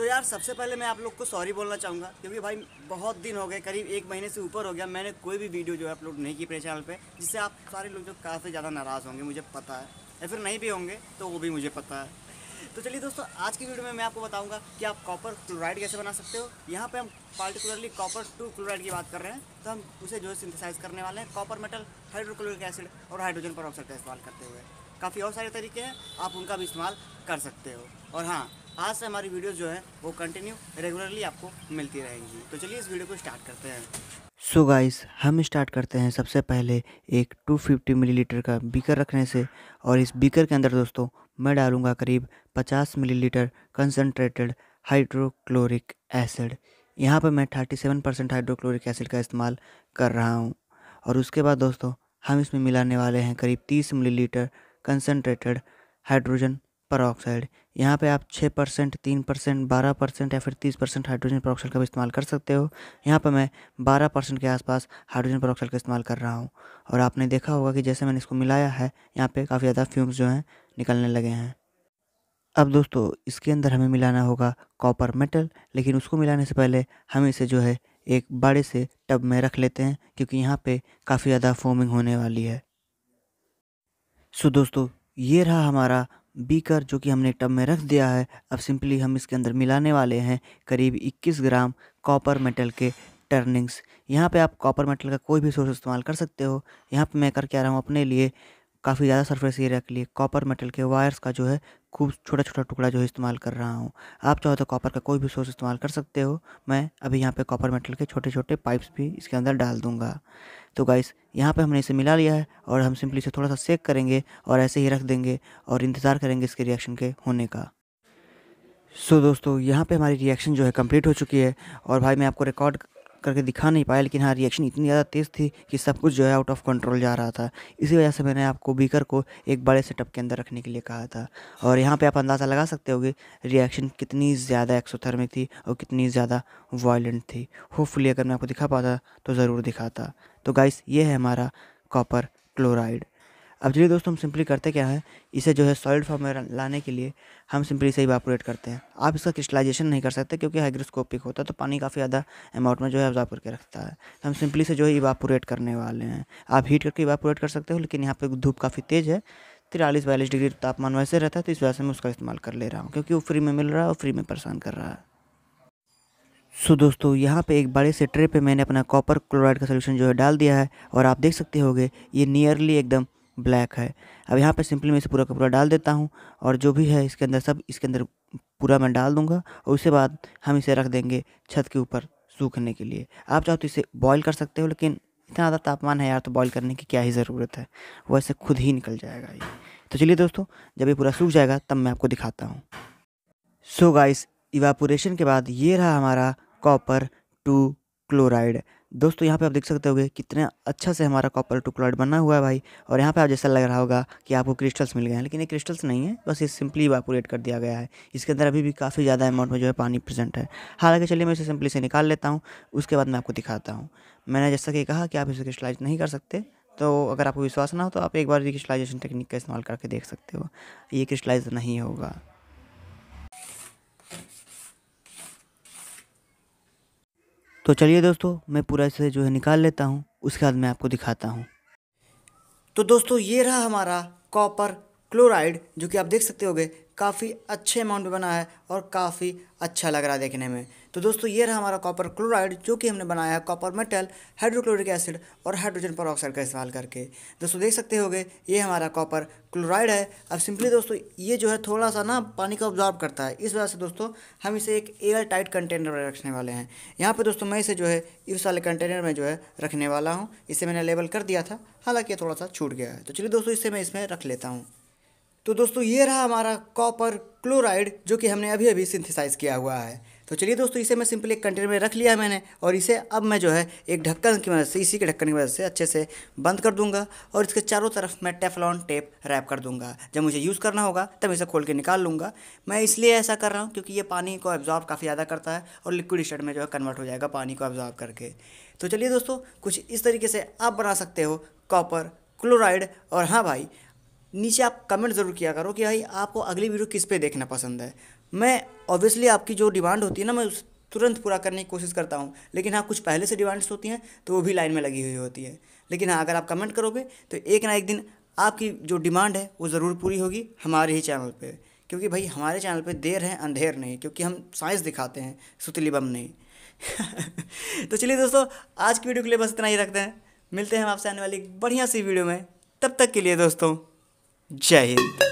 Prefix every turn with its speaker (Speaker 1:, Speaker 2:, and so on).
Speaker 1: तो यार सबसे पहले मैं आप लोग को सॉरी बोलना चाहूँगा क्योंकि भाई बहुत दिन हो गए करीब एक महीने से ऊपर हो गया मैंने कोई भी वीडियो जो है अपलोड नहीं की अपने चैनल पर जिससे आप सारे लोग जो काफ़ी ज़्यादा नाराज़ होंगे मुझे पता है या फिर नहीं भी होंगे तो वो भी मुझे पता है तो चलिए दोस्तों आज की वीडियो में मैं आपको बताऊंगा कि आप कॉपर क्लोराइड कैसे बना सकते हो यहाँ पे हम पार्टिकुलरली कॉपर टू क्लोराइड की बात कर रहे हैं तो हम उसे जो है सिंथेसाइज करने वाले हैं कॉपर मेटल हाइड्रोक्लोरिक एसिड और हाइड्रोजन पर का इस्तेमाल करते हुए काफ़ी और सारे तरीके हैं आप उनका भी इस्तेमाल कर सकते हो और हाँ आज से हमारी वीडियो जो है वो कंटिन्यू रेगुलरली आपको मिलती रहेंगी तो चलिए इस वीडियो को स्टार्ट करते हैं सो so गाइस हम स्टार्ट करते हैं सबसे पहले एक 250 मिलीलीटर का बीकर रखने से और इस बीकर के अंदर दोस्तों मैं डालूंगा करीब 50 मिलीलीटर कंसनट्रेटेड हाइड्रोक्लोरिक एसिड यहाँ पर मैं 37 परसेंट हाइड्रोक्लोरिक एसिड का इस्तेमाल कर रहा हूँ और उसके बाद दोस्तों हम इसमें मिलाने वाले हैं करीब 30 मिलीलीटर कंसनट्रेटेड हाइड्रोजन परऑक्साइड यहाँ पे आप छः परसेंट तीन परसेंट बारह परसेंट या फिर तीस परसेंट हाइड्रोजन परऑक्साइड का भी इस्तेमाल कर सकते हो यहाँ पर मैं बारह परसेंट के आसपास हाइड्रोजन परऑक्साइड का इस्तेमाल कर रहा हूँ और आपने देखा होगा कि जैसे मैंने इसको मिलाया है यहाँ पर काफ़ी ज़्यादा फ्यूम्स जो हैं निकलने लगे हैं अब दोस्तों इसके अंदर हमें मिलाना होगा कॉपर मेटल लेकिन उसको मिलाने से पहले हम इसे जो है एक बड़े से टब में रख लेते हैं क्योंकि यहाँ पे काफ़ी ज़्यादा फोमिंग होने वाली है सो दोस्तों ये रहा हमारा बीकर जो कि हमने टब में रख दिया है अब सिंपली हम इसके अंदर मिलाने वाले हैं करीब 21 ग्राम कॉपर मेटल के टर्निंग्स यहाँ पे आप कॉपर मेटल का कोई भी सोर्स इस्तेमाल कर सकते हो यहाँ पे मैं करके आ रहा हूँ अपने लिए काफ़ी ज़्यादा सरफेस एरिया के लिए कॉपर मेटल के वायर्स का जो है खूब छोटा छोटा टुकड़ा जो है इस्तेमाल कर रहा हूँ आप चाहो तो कॉपर का कोई भी सोर्स इस्तेमाल कर सकते हो मैं अभी यहाँ पे कॉपर मेटल के छोटे छोटे पाइप्स भी इसके अंदर डाल दूँगा तो गाइस यहाँ पे हमने इसे मिला लिया है और हम सिंपली इसे थोड़ा सा सेक करेंगे और ऐसे ही रख देंगे और इंतज़ार करेंगे इसके रिएक्शन के होने का सो so, दोस्तों यहाँ पे हमारी रिएक्शन जो है कंप्लीट हो चुकी है और भाई मैं आपको रिकॉर्ड करके दिखा नहीं पाया लेकिन हाँ रिएक्शन इतनी ज़्यादा तेज़ थी कि सब कुछ जो है आउट ऑफ कंट्रोल जा रहा था इसी वजह से मैंने आपको बीकर को एक बड़े सेटअप के अंदर रखने के लिए कहा था और यहाँ पर आप अंदाज़ा लगा सकते होगे रिएक्शन कितनी ज़्यादा एक्सोथर्मिक थी और कितनी ज़्यादा वायलेंट थी होपफुली अगर मैं आपको दिखा पाता तो ज़रूर दिखाता तो गाइस ये है हमारा कॉपर क्लोराइड अब चलिए दोस्तों हम सिंपली करते क्या है इसे जो है सॉलिड फॉर्म में लाने के लिए हम सिंपली इसे इवापोरेट करते हैं आप इसका क्रिस्टलाइजेशन नहीं कर सकते क्योंकि हाइग्रोस्कोपिक होता है तो पानी काफ़ी ज़्यादा अमाउंट में जो है अब्जॉर्व करके रखता है तो हम सिंपली से जो है इवापोरेट करने वाले हैं आप हीट करके इवापोरेट कर सकते हो लेकिन यहाँ पर धूप काफ़ी तेज़ है तिरालीस बयालीस डिग्री तापमान वैसे रहता है तो इस वजह से मैं उसका इस्तेमाल कर ले रहा हूँ क्योंकि वो फ्री में मिल रहा है और फ्री में परेशान कर रहा है सो so, दोस्तों यहाँ पे एक बड़े से ट्रे पे मैंने अपना कॉपर क्लोराइड का सोल्यूशन जो है डाल दिया है और आप देख सकते होगे ये नियरली एकदम ब्लैक है अब यहाँ पर सिंपली मैं इसे पूरा का पूरा डाल देता हूँ और जो भी है इसके अंदर सब इसके अंदर पूरा मैं डाल दूँगा और उसके बाद हम इसे रख देंगे छत के ऊपर सूखने के लिए आप चाहो तो इसे बॉईल कर सकते हो लेकिन इतना ज़्यादा तापमान है यार तो बॉईल करने की क्या ही ज़रूरत है वैसे खुद ही निकल जाएगा ये तो चलिए दोस्तों जब ये पूरा सूख जाएगा तब मैं आपको दिखाता हूँ सो गाइस इवापोरेशन के बाद ये रहा हमारा कॉपर टू क्लोराइड दोस्तों यहाँ पे आप देख सकते होगे कितने अच्छा से हमारा कॉपर टुक्लॉइड बना हुआ है भाई और यहाँ पे आप जैसा लग रहा होगा कि आपको क्रिस्टल्स मिल गए हैं लेकिन ये क्रिस्टल्स नहीं है बस ये सिंपली वापोरेट कर दिया गया है इसके अंदर अभी भी काफ़ी ज़्यादा अमाउंट में जो है पानी प्रेजेंट है हालांकि चलिए मैं इसे सिंपली से निकाल लेता हूँ उसके बाद मैं आपको दिखाता हूँ मैंने जैसा कि कहा कि आप इसे क्रिस्टलाइज नहीं कर सकते तो अगर आपको विश्वास ना हो तो आप एक बार क्रिस्टलाइजेशन टेक्निक का इस्तेमाल करके देख सकते हो ये क्रिस्टलाइज नहीं होगा तो चलिए दोस्तों मैं पूरा इसे जो है निकाल लेता हूँ उसके बाद मैं आपको दिखाता हूँ तो दोस्तों ये रहा हमारा कॉपर क्लोराइड जो कि आप देख सकते होगे काफ़ी अच्छे अमाउंट में बना है और काफ़ी अच्छा लग रहा है देखने में तो दोस्तों ये रहा हमारा कॉपर क्लोराइड जो कि हमने बनाया है कॉपर मेटल हाइड्रोक्लोरिक एसिड और हाइड्रोजन पर का इस्तेमाल करके दोस्तों देख सकते होगे ये हमारा कॉपर क्लोराइड है अब सिंपली दोस्तों ये जो है थोड़ा सा ना पानी को ऑब्जॉर्व करता है इस वजह से दोस्तों हम इसे एक एयर टाइट कंटेनर में रखने वाले हैं यहाँ पर दोस्तों मैं इसे जो है इस वाले कंटेनर में जो है रखने वाला हूँ इसे मैंने लेबल कर दिया था हालाँकि ये थोड़ा सा छूट गया है तो चलिए दोस्तों इसे मैं इसमें रख लेता हूँ तो दोस्तों ये रहा हमारा कॉपर क्लोराइड जो कि हमने अभी अभी सिंथेसाइज किया हुआ है तो चलिए दोस्तों इसे मैं सिंपली एक कंटेनर में रख लिया मैंने और इसे अब मैं जो है एक ढक्कन की मदद से इसी के ढक्कन की मदद से अच्छे से बंद कर दूंगा और इसके चारों तरफ मैं टेफलॉन टेप रैप कर दूंगा जब मुझे यूज़ करना होगा तब इसे खोल के निकाल लूँगा मैं इसलिए ऐसा कर रहा हूँ क्योंकि ये पानी को एब्जॉर्ब काफ़ी ज़्यादा करता है और लिक्विड स्टेट में जो है कन्वर्ट हो जाएगा पानी को एब्जॉर्ब करके तो चलिए दोस्तों कुछ इस तरीके से आप बना सकते हो कॉपर क्लोराइड और हाँ भाई नीचे आप कमेंट ज़रूर किया करो कि भाई आपको अगली वीडियो किस पे देखना पसंद है मैं ऑब्वियसली आपकी जो डिमांड होती है ना मैं उस तुरंत पूरा करने की कोशिश करता हूँ लेकिन हाँ कुछ पहले से डिमांड्स होती हैं तो वो भी लाइन में लगी हुई होती है लेकिन हाँ अगर आप कमेंट करोगे तो एक ना एक दिन आपकी जो डिमांड है वो ज़रूर पूरी होगी हमारे ही चैनल पर क्योंकि भाई हमारे चैनल पर देर है अंधेर नहीं क्योंकि हम साइंस दिखाते हैं सुतली बम नहीं तो चलिए दोस्तों आज की वीडियो के लिए बस इतना ही रखते हैं मिलते हैं हम आपसे आने वाली एक बढ़िया सी वीडियो में तब तक के लिए दोस्तों जय हिंद